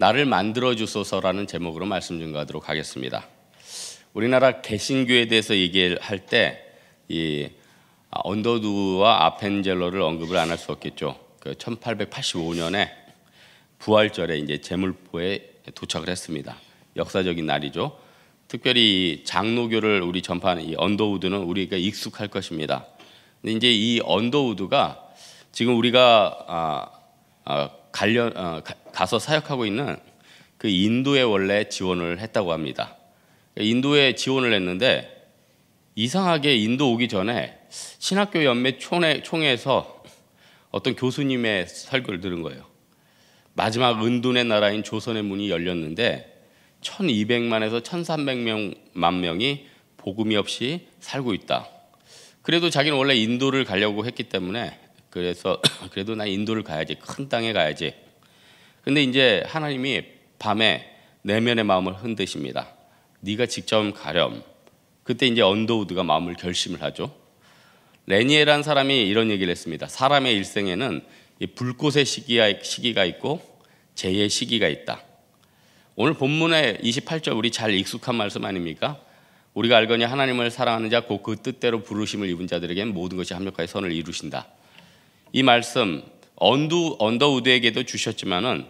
나를 만들어 주소서라는 제목으로 말씀 증거하도록 하겠습니다. 우리나라 개신교에 대해서 얘기할 때 이언더드와 아펜젤러를 언급을 안 할 수 없겠죠. 그 1885년에 부활절에 이제 제물포에 도착을 했습니다. 역사적인 날이죠. 특별히 장로교를 우리 전파하는 이 언더우드는 우리가 익숙할 것입니다. 근데 이제 이 언더우드가 지금 우리가 아, 아, 관련 어, 가서 사역하고 있는 그 인도에 원래 지원을 했다고 합니다. 인도에 지원을 했는데 이상하게 인도 오기 전에 신학교 연맹 총회, 에서 어떤 교수님의 설교를 들은 거예요. 마지막 은둔의 나라인 조선의 문이 열렸는데 1200만에서 1300만 명이 복음이 없이 살고 있다. 그래도 자기는 원래 인도를 가려고 했기 때문에 그래서 그래도 나 인도를 가야지 큰 땅에 가야지. 근데 이제 하나님이 밤에 내면의 마음을 흔드십니다. 네가 직접 가렴. 그때 이제 언더우드가 마음을 결심을 하죠. 레니에란 사람이 이런 얘기를 했습니다. 사람의 일생에는 이 불꽃의 시기가 있고 재의 시기가 있다. 오늘 본문의 28절 우리 잘 익숙한 말씀 아닙니까? 우리가 알거니 하나님을 사랑하는 자 곧 그 뜻대로 부르심을 입은 자들에겐 모든 것이 합력하여 선을 이루신다. 이 말씀 언두, 언더우드에게도 주셨지만은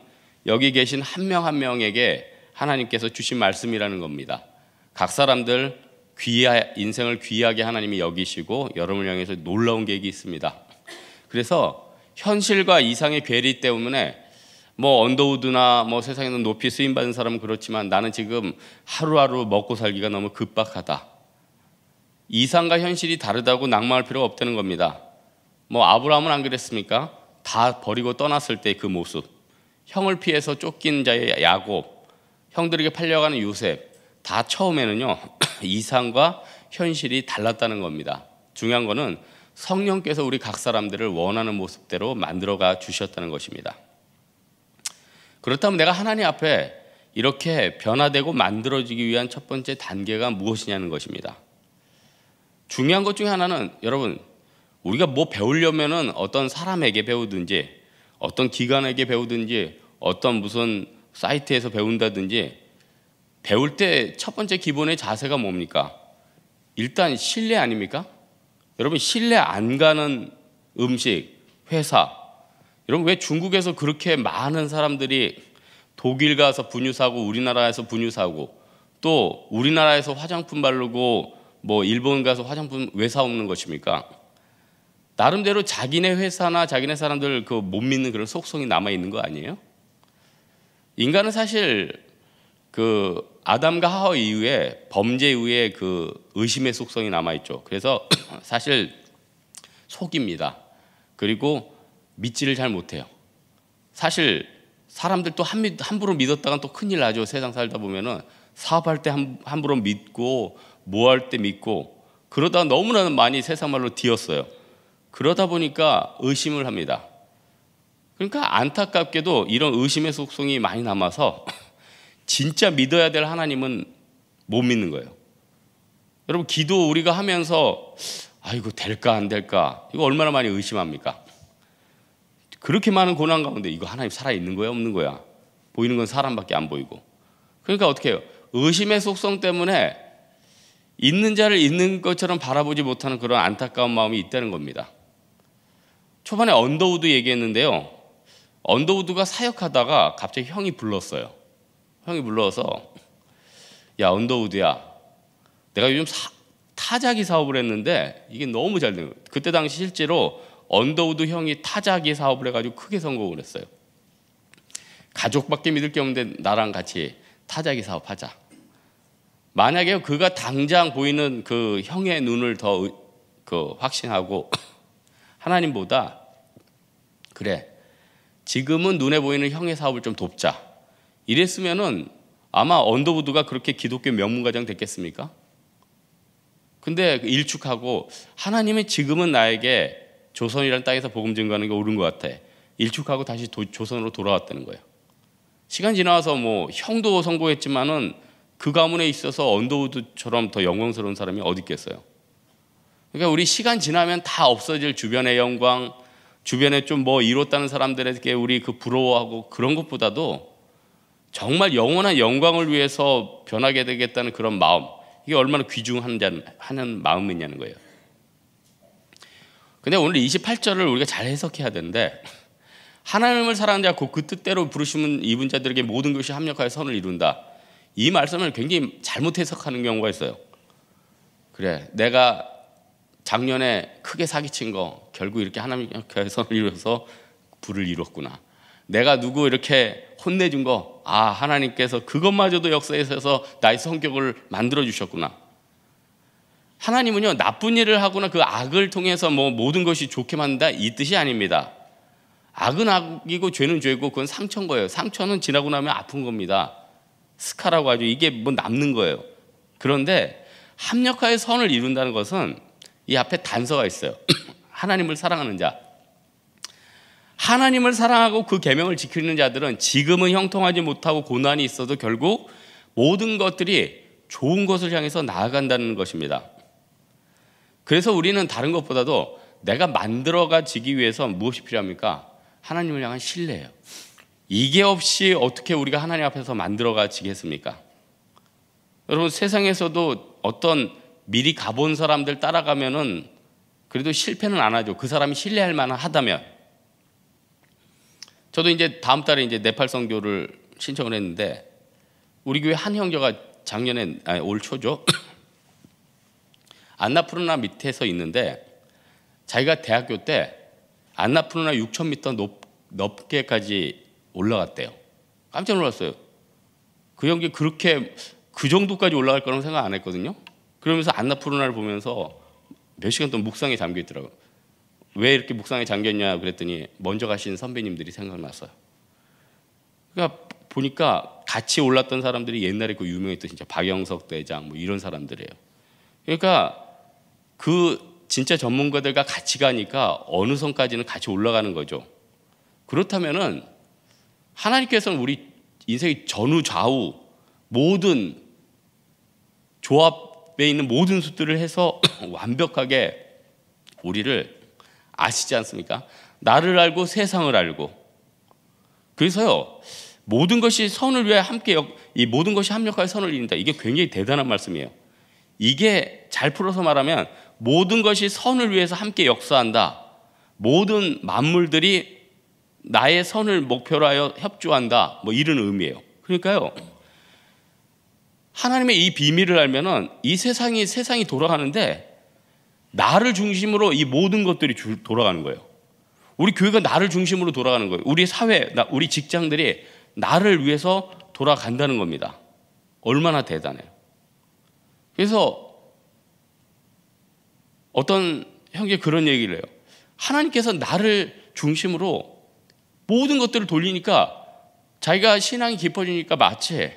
여기 계신 한 명한 한 명에게 하나님께서 주신 말씀이라는 겁니다. 각 사람들 귀하, 인생을 귀하게 하나님이 여기시고 여러분을 향해서 놀라운 계획이 있습니다. 그래서 현실과 이상의 괴리 때문에 뭐 언더우드나 뭐 세상에는 높이 쓰임 받은 사람은 그렇지만 나는 지금 하루하루 먹고 살기가 너무 급박하다. 이상과 현실이 다르다고 낙망할 필요가 없다는 겁니다. 뭐 아브라함은 안 그랬습니까? 다 버리고 떠났을 때 그 모습. 형을 피해서 쫓긴 자의 야곱, 형들에게 팔려가는 요셉. 다 처음에는요. 이상과 현실이 달랐다는 겁니다. 중요한 거는 성령께서 우리 각 사람들을 원하는 모습대로 만들어가 주셨다는 것입니다. 그렇다면 내가 하나님 앞에 이렇게 변화되고 만들어지기 위한 첫 번째 단계가 무엇이냐는 것입니다. 중요한 것 중에 하나는 여러분 우리가 뭐 배우려면은 어떤 사람에게 배우든지 어떤 기관에게 배우든지 어떤 무슨 사이트에서 배운다든지 배울 때 첫 번째 기본의 자세가 뭡니까? 일단 신뢰 아닙니까? 여러분 신뢰 안 가는 음식, 회사 여러분 왜 중국에서 그렇게 많은 사람들이 독일 가서 분유 사고 우리나라에서 분유 사고 또 우리나라에서 화장품 바르고 뭐 일본 가서 화장품 왜 사오는 것입니까? 나름대로 자기네 회사나 자기네 사람들 그 못 믿는 그런 속성이 남아 있는 거 아니에요? 인간은 사실 그 아담과 하와 이후에 범죄 이후에 그 의심의 속성이 남아 있죠. 그래서 사실 속입니다. 그리고 믿지를 잘 못해요. 사실 사람들 또 함부로 믿었다간 또 큰일 나죠. 세상 살다 보면은 사업할 때 함부로 믿고 뭐 할 때 믿고 그러다 너무나 많이 세상 말로 뒤었어요. 그러다 보니까 의심을 합니다. 그러니까 안타깝게도 이런 의심의 속성이 많이 남아서 진짜 믿어야 될 하나님은 못 믿는 거예요. 여러분 기도 우리가 하면서 아이고 될까 안 될까 이거 얼마나 많이 의심합니까? 그렇게 많은 고난 가운데 이거 하나님 살아 있는 거야 없는 거야 보이는 건 사람밖에 안 보이고 그러니까 어떻게 해요? 의심의 속성 때문에 있는 자를 있는 것처럼 바라보지 못하는 그런 안타까운 마음이 있다는 겁니다. 초반에 언더우드 얘기했는데요. 언더우드가 사역하다가 갑자기 형이 불렀어요. 형이 불러서 야 언더우드야 내가 요즘 사, 타자기 사업을 했는데 이게 너무 잘 되는 거예요. 그때 당시 실제로 언더우드 형이 타자기 사업을 해가지고 크게 성공을 했어요. 가족밖에 믿을 게 없는데 나랑 같이 타자기 사업하자. 만약에 그가 당장 보이는 그 형의 눈을 더그 확신하고 하나님보다 그래. 지금은 눈에 보이는 형의 사업을 좀 돕자. 이랬으면은 아마 언더우드가 그렇게 기독교 명문가장 됐겠습니까? 근데 일축하고 하나님이 지금은 나에게 조선이라는 땅에서 복음 증거하는 게 옳은 것 같아. 일축하고 다시 도, 조선으로 돌아왔다는 거예요. 시간 지나서 뭐 형도 성공했지만은 그 가문에 있어서 언더우드처럼 더 영광스러운 사람이 어디 있겠어요. 그러니까 우리 시간 지나면 다 없어질 주변의 영광, 주변에 좀 뭐 이뤘다는 사람들에게 우리 그 부러워하고 그런 것보다도 정말 영원한 영광을 위해서 변하게 되겠다는 그런 마음 이게 얼마나 귀중한 하는 마음이냐는 거예요. 근데 오늘 28절을 우리가 잘 해석해야 되는데 하나님을 사랑하자곧그 뜻대로 부르시면 이분 자들에게 모든 것이 합력하여 선을 이룬다. 이 말씀을 굉장히 잘못 해석하는 경우가 있어요. 그래, 내가 작년에 크게 사기친 거 결국 이렇게 하나님의 결선을 이루어서 불을 이뤘구나. 내가 누구 이렇게 혼내준 거, 아, 하나님께서 그것마저도 역사에 있어서 나의 성격을 만들어주셨구나. 하나님은요, 나쁜 일을 하거나 그 악을 통해서 뭐 모든 것이 좋게 만든다? 이 뜻이 아닙니다. 악은 악이고 죄는 죄고 그건 상처인 거예요. 상처는 지나고 나면 아픈 겁니다. 스카라고 하죠. 이게 뭐 남는 거예요. 그런데 합력하여 선을 이룬다는 것은 이 앞에 단서가 있어요. 하나님을 사랑하는 자. 하나님을 사랑하고 그 계명을 지키는 자들은 지금은 형통하지 못하고 고난이 있어도 결국 모든 것들이 좋은 것을 향해서 나아간다는 것입니다. 그래서 우리는 다른 것보다도 내가 만들어가지기 위해서 무엇이 필요합니까? 하나님을 향한 신뢰예요. 이게 없이 어떻게 우리가 하나님 앞에서 만들어가지겠습니까? 여러분 세상에서도 어떤 미리 가본 사람들 따라가면은 그래도 실패는 안 하죠. 그 사람이 신뢰할 만하다면. 저도 이제 다음 달에 이제 네팔 선교를 신청을 했는데 우리 교회 한 형제가 작년에 아니, 올 초죠. 안나푸르나 밑에서 있는데 자기가 대학교 때 안나푸르나 6,000m 높, 높게까지 올라갔대요. 깜짝 놀랐어요. 그 형제 그렇게 그 정도까지 올라갈 거라고 생각 안 했거든요. 그러면서 안나푸르나를 보면서 몇 시간 동안 묵상에 잠겨 있더라고요. 왜 이렇게 묵상에 잠겼냐 그랬더니 먼저 가신 선배님들이 생각났어요. 그러니까 보니까 같이 올랐던 사람들이 옛날에 그 유명했던 진짜 박영석 대장 뭐 이런 사람들이에요. 그러니까 그 진짜 전문가들과 같이 가니까 어느 선까지는 같이 올라가는 거죠. 그렇다면은 하나님께서는 우리 인생의 전후 좌우 모든 조합 에 있는 모든 수들을 해서 완벽하게 우리를 아시지 않습니까? 나를 알고 세상을 알고. 그래서요. 모든 것이 선을 위해 함께 역, 이 모든 것이 합력하여 선을 이룬다. 이게 굉장히 대단한 말씀이에요. 이게 잘 풀어서 말하면 모든 것이 선을 위해서 함께 역사한다. 모든 만물들이 나의 선을 목표로 하여 협조한다. 뭐 이런 의미예요. 그러니까요. 하나님의 이 비밀을 알면은 이 세상이 세상이 돌아가는데 나를 중심으로 이 모든 것들이 주, 돌아가는 거예요. 우리 교회가 나를 중심으로 돌아가는 거예요. 우리 사회, 나, 우리 직장들이 나를 위해서 돌아간다는 겁니다. 얼마나 대단해요. 그래서 어떤 형제 그런 얘기를 해요. 하나님께서 나를 중심으로 모든 것들을 돌리니까 자기가 신앙이 깊어지니까 마치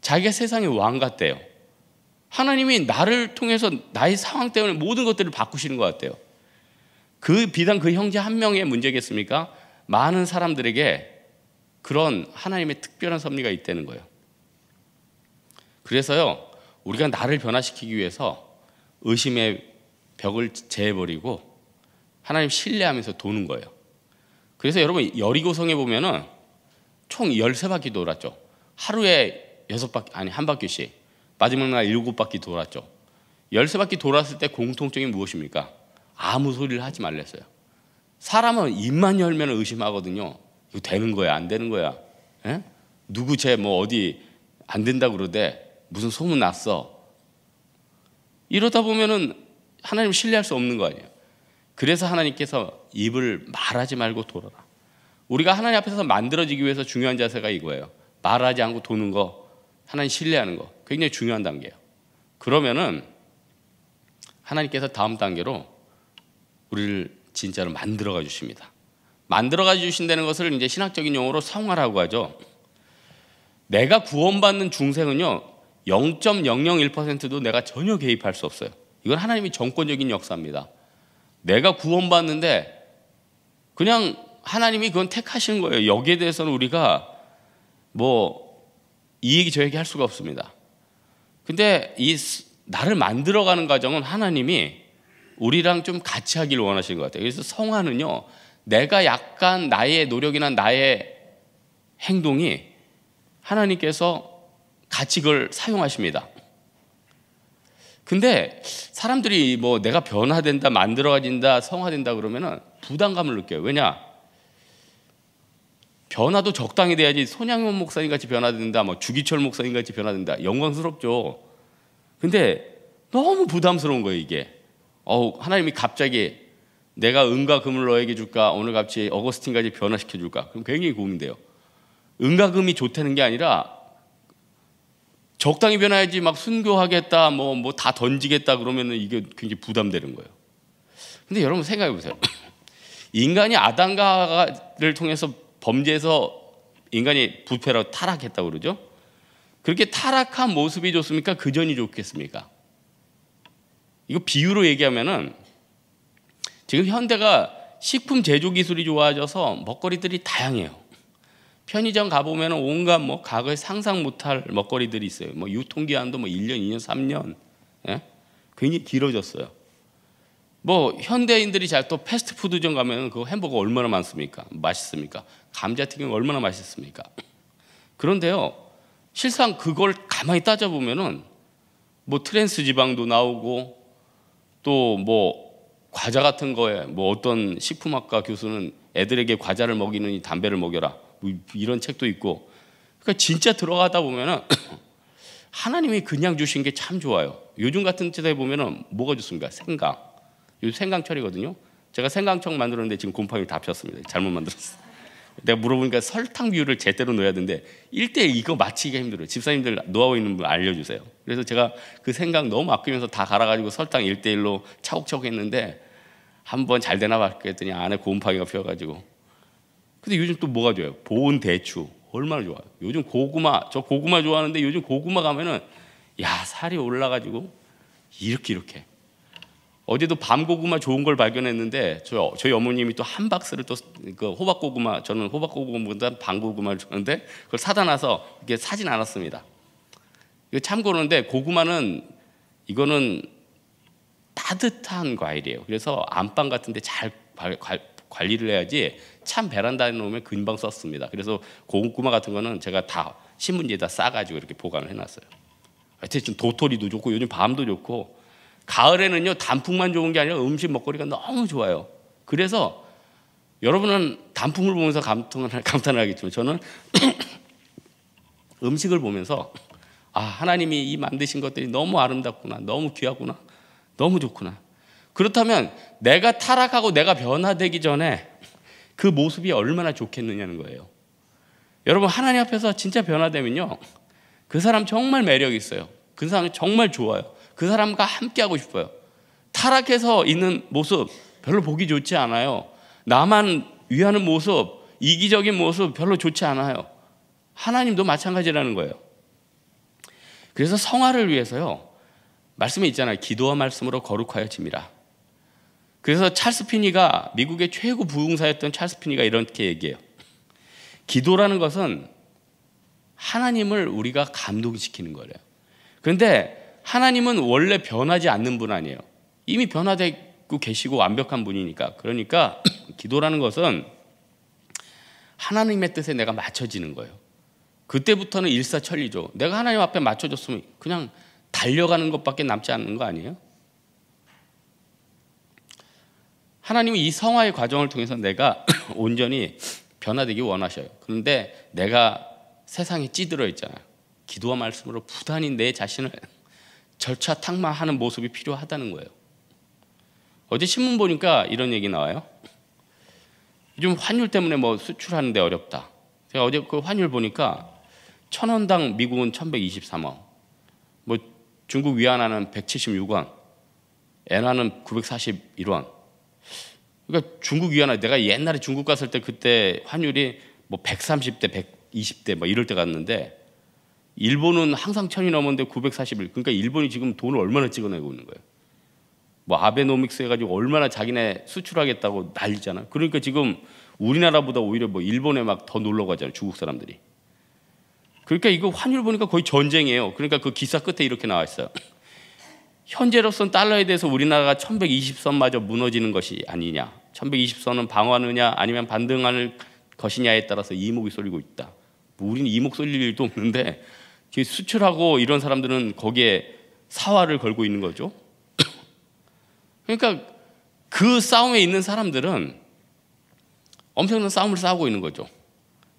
자기가 세상의 왕 같대요. 하나님이 나를 통해서 나의 상황 때문에 모든 것들을 바꾸시는 것 같대요. 그 비단 그 형제 한 명의 문제겠습니까? 많은 사람들에게 그런 하나님의 특별한 섭리가 있다는 거예요. 그래서요, 우리가 나를 변화시키기 위해서 의심의 벽을 제해버리고 하나님 신뢰하면서 도는 거예요. 그래서 여러분, 여리고성에 보면은 총 13바퀴 돌았죠. 하루에 여섯 바퀴 아니 한 바퀴씩 마지막 날 일곱 바퀴 돌았죠. 열세 바퀴 돌았을 때 공통점이 무엇입니까? 아무 소리를 하지 말랬어요. 사람은 입만 열면 의심하거든요. 이거 되는 거야, 안 되는 거야. 에? 예? 누구 쟤 뭐 어디 안 된다 그러대 무슨 소문 났어. 이러다 보면은 하나님 신뢰할 수 없는 거 아니에요. 그래서 하나님께서 입을 말하지 말고 돌아라. 우리가 하나님 앞에서 만들어지기 위해서 중요한 자세가 이거예요. 말하지 않고 도는 거 하나님 신뢰하는 거 굉장히 중요한 단계예요. 그러면은 하나님께서 다음 단계로 우리를 진짜로 만들어가 주십니다. 만들어가 주신다는 것을 이제 신학적인 용어로 성화라고 하죠. 내가 구원받는 중생은요 0.001%도 내가 전혀 개입할 수 없어요. 이건 하나님이 정권적인 역사입니다. 내가 구원받는데 그냥 하나님이 그건 택하신 거예요. 여기에 대해서는 우리가 뭐이 얘기 저 얘기 할 수가 없습니다. 근데 이 나를 만들어가는 과정은 하나님이 우리랑 좀 같이 하기를 원하시는 것 같아요. 그래서 성화는요, 내가 약간 나의 노력이나 나의 행동이 하나님께서 같이 그걸 사용하십니다. 근데 사람들이 뭐 내가 변화된다, 만들어진다, 성화된다 그러면은 부담감을 느껴요. 왜냐? 변화도 적당히 돼야지 손양원 목사님 같이 변화된다, 뭐 주기철 목사님 같이 변화된다. 영광스럽죠. 근데 너무 부담스러운 거예요, 이게. 어우, 하나님이 갑자기 내가 은과 금을 너에게 줄까? 오늘 같이 어거스틴까지 변화시켜 줄까? 그럼 굉장히 고민돼요. 은과 금이 좋다는 게 아니라 적당히 변화해야지 막 순교하겠다, 뭐, 뭐 다 던지겠다 그러면은 이게 굉장히 부담되는 거예요. 근데 여러분 생각해 보세요. 인간이 아담가를 통해서 범죄에서 인간이 부패로 타락했다고 그러죠. 그렇게 타락한 모습이 좋습니까? 그 전이 좋겠습니까? 이거 비유로 얘기하면은 지금 현대가 식품 제조 기술이 좋아져서 먹거리들이 다양해요. 편의점 가보면 온갖 뭐 과거에 상상 못할 먹거리들이 있어요. 뭐 유통기한도 뭐 1년, 2년, 3년. 예? 굉히 길어졌어요. 뭐 현대인들이 잘 또 패스트푸드점 가면 그 햄버거 얼마나 많습니까? 맛있습니까? 감자튀김이 얼마나 맛있습니까? 그런데요, 실상 그걸 가만히 따져보면은 뭐 트랜스 지방도 나오고 또 뭐 과자 같은 거에 뭐 어떤 식품학과 교수는 애들에게 과자를 먹이는 담배를 먹여라 뭐 이런 책도 있고 그러니까 진짜 들어가다 보면은 하나님이 그냥 주신 게 참 좋아요. 요즘 같은 시대에 보면은 뭐가 좋습니까? 생강. 요 생강철이거든요. 제가 생강청 만들었는데 지금 곰팡이 다 폈습니다. 잘못 만들었어요. 내가 물어보니까 설탕 비율을 제대로 넣어야 되는데 1대 이거 맞히기가 힘들어요. 집사님들 노하우 있는 분 알려주세요. 그래서 제가 그 생각 너무 아끼면서 다 갈아가지고 설탕 1대1로 차곡차곡 했는데 한 번 잘 되나 봐그더니 안에 고운파기가 피어가지고 근데 요즘 또 뭐가 좋아요? 보온 대추 얼마나 좋아요? 요즘 고구마 저 고구마 좋아하는데 요즘 고구마 가면은 야 살이 올라가지고 이렇게 이렇게 어제도 밤 고구마 좋은 걸 발견했는데 저, 저희 어머님이 또 한 박스를 또그 호박 고구마 저는 호박 고구마보다 밤 고구마를 줬는데 그걸 사다 놔서 이게 사진 않았습니다. 이거 참고로는데 고구마는 이거는 따뜻한 과일이에요. 그래서 안방 같은데 잘 관리를 해야지 참 베란다에 놓으면 금방 썼습니다. 그래서 고구마 같은 거는 제가 다 신문지에다 싸가지고 이렇게 보관을 해놨어요. 하여튼 도토리도 좋고 요즘 밤도 좋고 가을에는요, 단풍만 좋은 게 아니라 음식 먹거리가 너무 좋아요. 그래서 여러분은 단풍을 보면서 감탄을, 감탄 하겠지만 저는 음식을 보면서 아, 하나님이 이 만드신 것들이 너무 아름답구나. 너무 귀하구나. 너무 좋구나. 그렇다면 내가 타락하고 내가 변화되기 전에 그 모습이 얼마나 좋겠느냐는 거예요. 여러분, 하나님 앞에서 진짜 변화되면요. 그 사람 정말 매력 있어요. 그 사람 정말 좋아요. 그 사람과 함께하고 싶어요. 타락해서 있는 모습 별로 보기 좋지 않아요. 나만 위하는 모습, 이기적인 모습 별로 좋지 않아요. 하나님도 마찬가지라는 거예요. 그래서 성화를 위해서요. 말씀이 있잖아요. 기도와 말씀으로 거룩하여 집니다. 그래서 찰스 피니가 미국의 최고 부흥사였던 찰스 피니가 이렇게 얘기해요. 기도라는 것은 하나님을 우리가 감동시키는 거래요. 그런데 하나님은 원래 변하지 않는 분 아니에요. 이미 변화되고 계시고 완벽한 분이니까. 그러니까 기도라는 것은 하나님의 뜻에 내가 맞춰지는 거예요. 그때부터는 일사천리죠. 내가 하나님 앞에 맞춰졌으면 그냥 달려가는 것밖에 남지 않는 거 아니에요? 하나님은이 성화의 과정을 통해서 내가 온전히 변화되기 원하셔요. 그런데 내가 세상에 찌들어 있잖아. 요 기도와 말씀으로 부단히 내 자신을 절차탕마하는 모습이 필요하다는 거예요. 어제 신문 보니까 이런 얘기 나와요. 요즘 환율 때문에 뭐 수출하는데 어렵다. 제가 어제 그 환율 보니까 천 원당 미국은 1123원, 뭐 중국 위안화는 176원, 엔화는 941원. 그러니까 중국 위안화 내가 옛날에 중국 갔을 때 그때 환율이 뭐 130대, 120대 뭐 이럴 때 갔는데 일본은 항상 천이 넘었는데 941. 그러니까 일본이 지금 돈을 얼마나 찍어내고 있는 거예요. 뭐 아베노믹스 해가지고 얼마나 자기네 수출하겠다고 난리잖아. 그러니까 지금 우리나라보다 오히려 뭐 일본에 막 더 놀러 가잖아요. 중국 사람들이. 그러니까 이거 환율 보니까 거의 전쟁이에요. 그러니까 그 기사 끝에 이렇게 나와 있어요. 현재로서는 달러에 대해서 우리나라가 1120선마저 무너지는 것이 아니냐. 1120선은 방어하느냐 아니면 반등할 것이냐에 따라서 이목이 쏠리고 있다. 뭐 우리는 이목 쏠릴 일도 없는데 수출하고 이런 사람들은 거기에 사활을 걸고 있는 거죠. 그러니까 그 싸움에 있는 사람들은 엄청난 싸움을 싸우고 있는 거죠.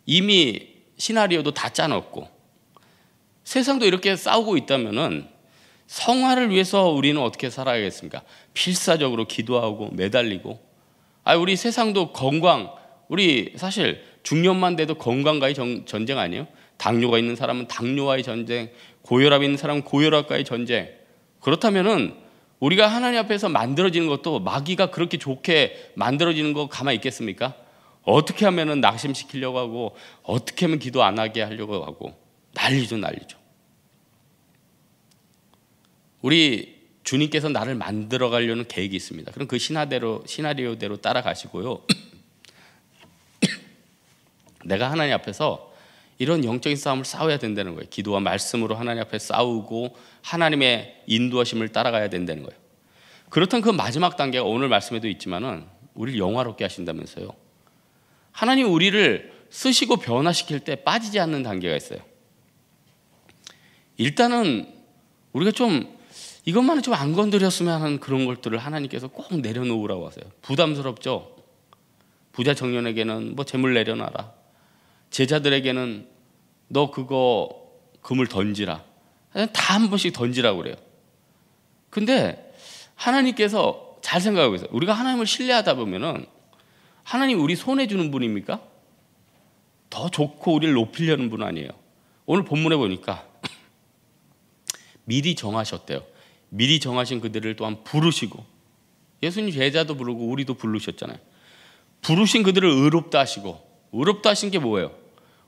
이미 시나리오도 다짜놓고 세상도 이렇게 싸우고 있다면은 성화를 위해서 우리는 어떻게 살아야겠습니까? 필사적으로 기도하고 매달리고 아 우리 세상도 건강 우리 사실 중년만 돼도 건강과의 전쟁 아니에요? 당뇨가 있는 사람은 당뇨와의 전쟁, 고혈압이 있는 사람은 고혈압과의 전쟁. 그렇다면은 우리가 하나님 앞에서 만들어지는 것도 마귀가 그렇게 좋게 만들어지는 거 가만히 있겠습니까? 어떻게 하면은 낙심시키려고 하고 어떻게 하면 기도 안 하게 하려고 하고 난리죠, 난리죠. 우리 주님께서 나를 만들어 가려는 계획이 있습니다. 그럼 그 신화대로 시나리오대로 따라가시고요. 내가 하나님 앞에서 이런 영적인 싸움을 싸워야 된다는 거예요. 기도와 말씀으로 하나님 앞에 싸우고 하나님의 인도하심을 따라가야 된다는 거예요. 그렇다면 그 마지막 단계가 오늘 말씀에도 있지만은 우리를 영화롭게 하신다면서요. 하나님 우리를 쓰시고 변화시킬 때 빠지지 않는 단계가 있어요. 일단은 우리가 좀 이것만은 좀 안 건드렸으면 하는 그런 것들을 하나님께서 꼭 내려놓으라고 하세요. 부담스럽죠. 부자 청년에게는 뭐 재물 내려놔라. 제자들에게는 너 그거 금을 던지라. 다 한 번씩 던지라고 그래요. 근데 하나님께서 잘 생각하고 있어요. 우리가 하나님을 신뢰하다 보면은 하나님 우리 손해 주는 분입니까? 더 좋고 우리를 높이려는 분 아니에요. 오늘 본문에 보니까 미리 정하셨대요. 미리 정하신 그들을 또한 부르시고 예수님 제자도 부르고 우리도 부르셨잖아요. 부르신 그들을 의롭다 하시고 의롭다 하신 게 뭐예요?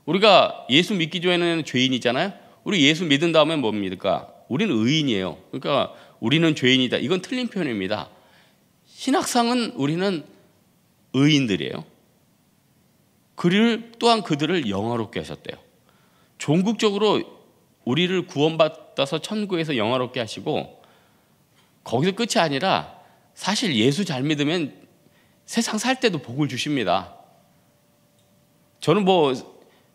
우리가 예수 믿기 전에는 죄인이잖아요. 우리 예수 믿은 다음에 뭡니까? 우리는 의인이에요. 그러니까 우리는 죄인이다. 이건 틀린 표현입니다. 신학상은 우리는 의인들이에요. 그를 또한 그들을 영화롭게 하셨대요. 종국적으로 우리를 구원받아서 천국에서 영화롭게 하시고 거기서 끝이 아니라 사실 예수 잘 믿으면 세상 살 때도 복을 주십니다. 저는 뭐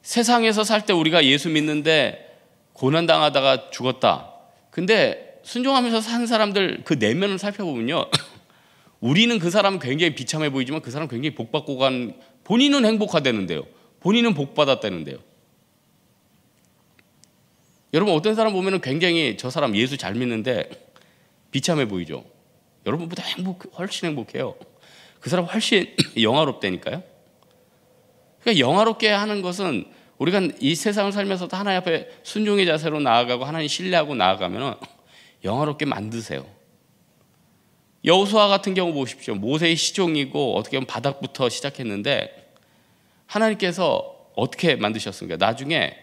세상에서 살 때 우리가 예수 믿는데 고난당하다가 죽었다. 근데 순종하면서 산 사람들 그 내면을 살펴보면요. 우리는 그 사람 굉장히 비참해 보이지만 그 사람 굉장히 복받고 간 본인은 행복하다는데요. 본인은 복받았다는데요. 여러분 어떤 사람 보면 굉장히 저 사람 예수 잘 믿는데 비참해 보이죠. 여러분보다 행복 훨씬 행복해요. 그 사람 훨씬 영화롭다니까요. 그러니까 영화롭게 하는 것은 우리가 이 세상을 살면서도 하나님 앞에 순종의 자세로 나아가고 하나님 신뢰하고 나아가면 영화롭게 만드세요. 여호수아 같은 경우 보십시오. 모세의 시종이고 어떻게 보면 바닥부터 시작했는데 하나님께서 어떻게 만드셨습니까? 나중에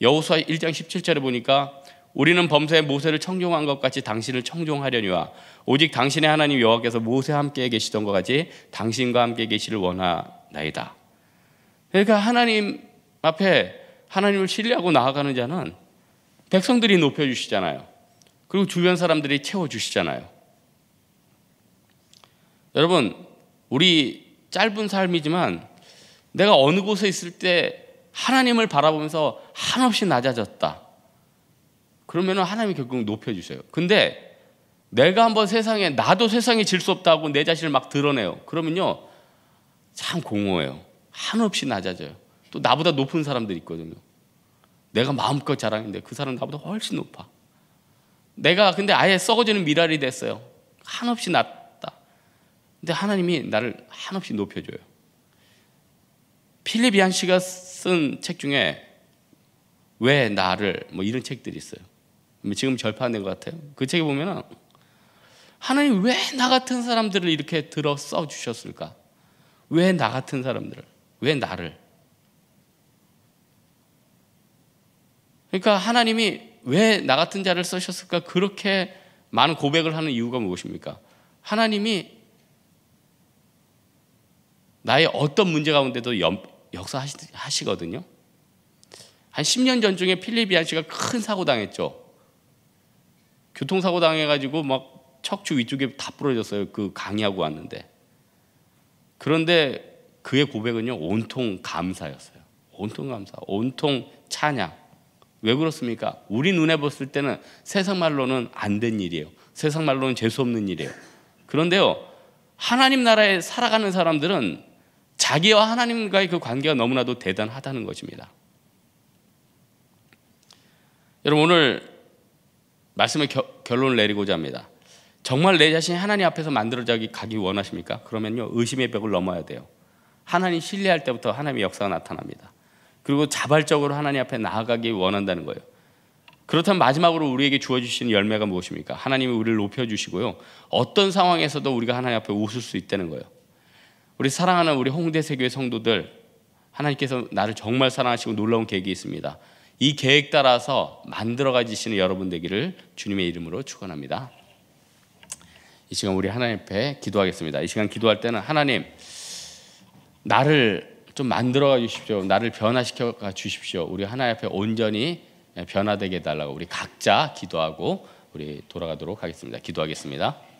여호수아 1장 17절에 보니까 우리는 범사에 모세를 청종한 것 같이 당신을 청종하려니와 오직 당신의 하나님 여호와께서 모세와 함께 계시던 것 같이 당신과 함께 계시를 원하나이다. 그러니까 하나님 앞에 하나님을 신뢰하고 나아가는 자는 백성들이 높여주시잖아요. 그리고 주변 사람들이 채워주시잖아요. 여러분, 우리 짧은 삶이지만 내가 어느 곳에 있을 때 하나님을 바라보면서 한없이 낮아졌다. 그러면 하나님이 결국 높여주세요. 근데 내가 한번 세상에, 나도 세상에 질 수 없다고 내 자신을 막 드러내요. 그러면요, 참 공허해요. 한없이 낮아져요. 또 나보다 높은 사람들 있거든요. 내가 마음껏 자랑는데그 사람 나보다 훨씬 높아. 내가 근데 아예 썩어지는 미랄이 됐어요. 한없이 낮다. 근데 하나님이 나를 한없이 높여줘요. 필리비안 씨가 쓴 책 중에 왜 나를 뭐 이런 책들이 있어요. 지금 절판된 것 같아요. 그 책에 보면은 하나님 왜 나 같은 사람들을 이렇게 들어 써 주셨을까? 왜 나 같은 사람들을? 왜 나를? 그러니까 하나님이 왜 나 같은 자를 쓰셨을까? 그렇게 많은 고백을 하는 이유가 무엇입니까? 하나님이 나의 어떤 문제 가운데도 역사하시거든요. 한 10년 전 중에 필리비안 씨가 큰 사고 당했죠. 교통사고 당해가지고 막 척추 위쪽에 다 부러졌어요. 그 강의하고 왔는데. 그런데 그의 고백은요, 온통 감사였어요. 온통 감사, 온통 찬양. 왜 그렇습니까? 우리 눈에 봤을 때는 세상 말로는 안 된 일이에요. 세상 말로는 재수없는 일이에요. 그런데요, 하나님 나라에 살아가는 사람들은 자기와 하나님과의 그 관계가 너무나도 대단하다는 것입니다. 여러분, 오늘 말씀의 겨, 결론을 내리고자 합니다. 정말 내 자신이 하나님 앞에서 만들어져 가기 원하십니까? 그러면요, 의심의 벽을 넘어야 돼요. 하나님 신뢰할 때부터 하나님의 역사가 나타납니다. 그리고 자발적으로 하나님 앞에 나아가기 원한다는 거예요. 그렇다면 마지막으로 우리에게 주어주신 열매가 무엇입니까? 하나님이 우리를 높여주시고요. 어떤 상황에서도 우리가 하나님 앞에 웃을 수 있다는 거예요. 우리 사랑하는 우리 홍대세교의 성도들, 하나님께서 나를 정말 사랑하시고 놀라운 계획이 있습니다. 이 계획 따라서 만들어가지시는 여러분 되기를 주님의 이름으로 축원합니다. 이 시간 우리 하나님 앞에 기도하겠습니다. 이 시간 기도할 때는 하나님, 나를 좀 만들어 주십시오. 나를 변화시켜 주십시오. 우리 하나님 앞에 온전히 변화되게 해달라고 우리 각자 기도하고 우리 돌아가도록 하겠습니다. 기도하겠습니다.